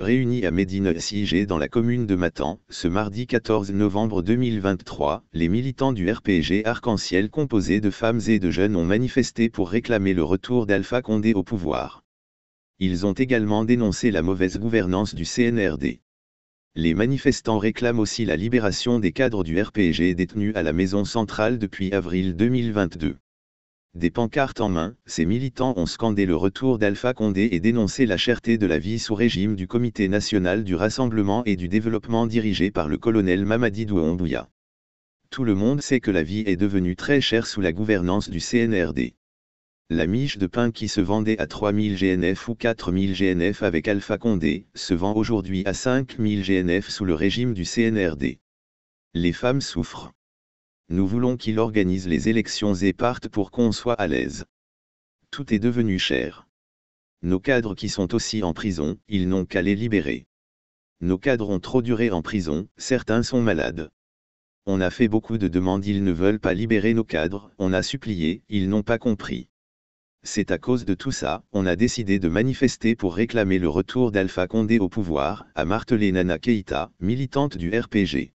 Réunis à Médine siG dans la commune de Matan, ce mardi 14 novembre 2023, les militants du RPG Arc-en-Ciel composés de femmes et de jeunes ont manifesté pour réclamer le retour d'Alpha Condé au pouvoir. Ils ont également dénoncé la mauvaise gouvernance du CNRD. Les manifestants réclament aussi la libération des cadres du RPG détenus à la maison centrale depuis avril 2022. Des pancartes en main, ces militants ont scandé le retour d'Alpha Condé et dénoncé la cherté de la vie sous régime du Comité national du rassemblement et du développement dirigé par le colonel Mamadi Douombouya. Tout le monde sait que la vie est devenue très chère sous la gouvernance du CNRD. La miche de pain qui se vendait à 3000 GNF ou 4000 GNF avec Alpha Condé, se vend aujourd'hui à 5000 GNF sous le régime du CNRD. Les femmes souffrent nous voulons qu'il organise les élections et partent pour qu'on soit à l'aise. Tout est devenu cher. Nos cadres qui sont aussi en prison, ils n'ont qu'à les libérer. Nos cadres ont trop duré en prison, certains sont malades. On a fait beaucoup de demandes, ils ne veulent pas libérer nos cadres, on a supplié, ils n'ont pas compris. C'est à cause de tout ça, on a décidé de manifester pour réclamer le retour d'Alpha Condé au pouvoir, a martelé Nana Keita, militante du RPG.